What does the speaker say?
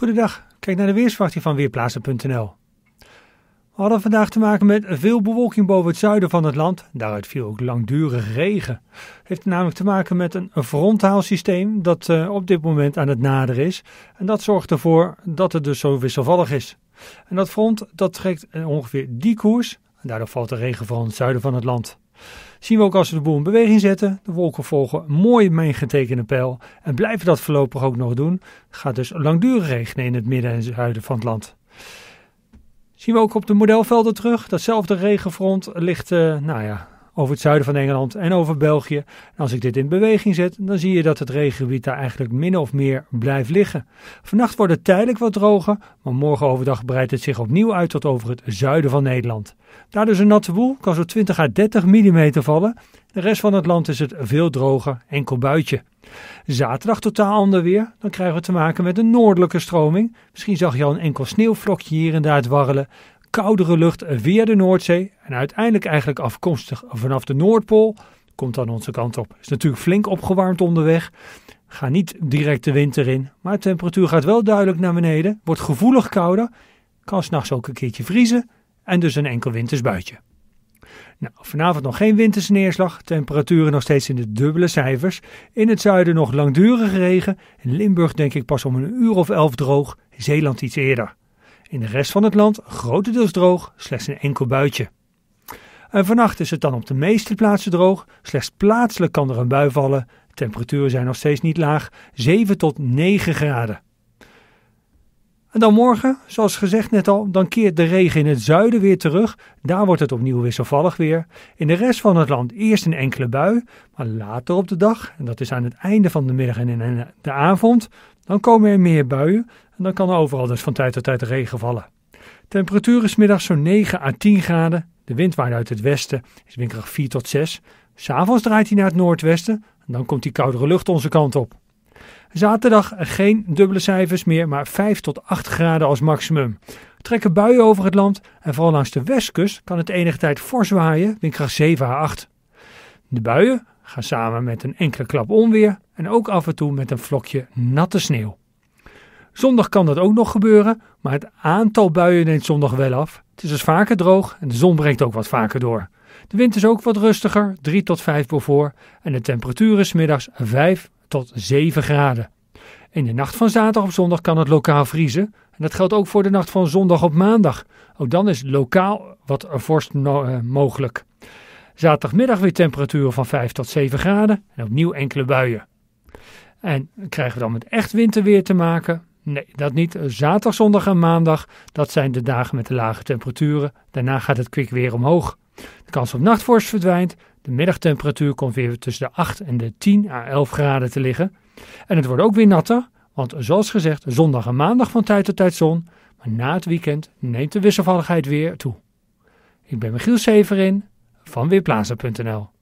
Goedendag, kijk naar de weersverwachting van Weerplaatsen.nl. We hadden vandaag te maken met veel bewolking boven het zuiden van het land. Daaruit viel ook langdurig regen. Het heeft namelijk te maken met een fronthaalsysteem dat eh, op dit moment aan het naderen is. En dat zorgt ervoor dat het dus zo wisselvallig is. En dat front dat trekt eh, ongeveer die koers. En daardoor valt de regen vooral in het zuiden van het land. Zien we ook als we de boel in beweging zetten. De wolken volgen mooi meegetekende pijl en blijven dat voorlopig ook nog doen. gaat dus langdurig regenen in het midden en zuiden van het land. Zien we ook op de modelvelden terug. Datzelfde regenfront ligt, uh, nou ja, over het zuiden van Engeland en over België. En als ik dit in beweging zet, dan zie je dat het regengebied daar eigenlijk min of meer blijft liggen. Vannacht wordt het tijdelijk wat droger, maar morgen overdag breidt het zich opnieuw uit tot over het zuiden van Nederland. Daar dus een natte boel kan zo 20 à 30 mm vallen. De rest van het land is het veel droger, enkel buitje. Zaterdag totaal ander weer. Dan krijgen we te maken met een noordelijke stroming. Misschien zag je al een enkel sneeuwvlokje hier en daar dwarrelen koudere lucht via de Noordzee en uiteindelijk eigenlijk afkomstig vanaf de Noordpool komt dan onze kant op. Is natuurlijk flink opgewarmd onderweg. Ga niet direct de winter in, maar de temperatuur gaat wel duidelijk naar beneden, wordt gevoelig kouder, kan s'nachts ook een keertje vriezen en dus een enkel wintersbuitje. Nou, vanavond nog geen winterse neerslag, temperaturen nog steeds in de dubbele cijfers. In het zuiden nog langdurige regen, in Limburg denk ik pas om een uur of elf droog, Zeeland iets eerder. In de rest van het land grotendeels droog, slechts een enkel buitje. En vannacht is het dan op de meeste plaatsen droog, slechts plaatselijk kan er een bui vallen. Temperaturen zijn nog steeds niet laag, 7 tot 9 graden. En dan morgen, zoals gezegd net al, dan keert de regen in het zuiden weer terug. Daar wordt het opnieuw wisselvallig weer. In de rest van het land eerst een enkele bui, maar later op de dag, en dat is aan het einde van de middag en in de avond, dan komen er meer buien dan kan er overal dus van tijd tot tijd regen vallen. Temperatuur is middags zo'n 9 à 10 graden. De wind waait uit het westen, is windkracht 4 tot 6. S'avonds draait hij naar het noordwesten en dan komt die koudere lucht onze kant op. Zaterdag geen dubbele cijfers meer, maar 5 tot 8 graden als maximum. Trekken buien over het land en vooral langs de westkust kan het enige tijd fors waaien, windkracht 7 à 8. De buien gaan samen met een enkele klap onweer en ook af en toe met een vlokje natte sneeuw. Zondag kan dat ook nog gebeuren, maar het aantal buien neemt zondag wel af. Het is dus vaker droog en de zon breekt ook wat vaker door. De wind is ook wat rustiger, 3 tot 5 voor, en de temperatuur is middags 5 tot 7 graden. In de nacht van zaterdag op zondag kan het lokaal vriezen. En dat geldt ook voor de nacht van zondag op maandag. Ook dan is lokaal wat vorst eh, mogelijk. Zaterdagmiddag weer temperaturen van 5 tot 7 graden en opnieuw enkele buien. En krijgen we dan met echt winterweer te maken? Nee, dat niet. Zaterdag, zondag en maandag, dat zijn de dagen met de lage temperaturen. Daarna gaat het kwik weer omhoog. De kans op nachtvorst verdwijnt. De middagtemperatuur komt weer tussen de 8 en de 10 à 11 graden te liggen. En het wordt ook weer natter, want zoals gezegd, zondag en maandag van tijd tot tijd zon. Maar na het weekend neemt de wisselvalligheid weer toe. Ik ben Michiel Severin van Weerplaza.nl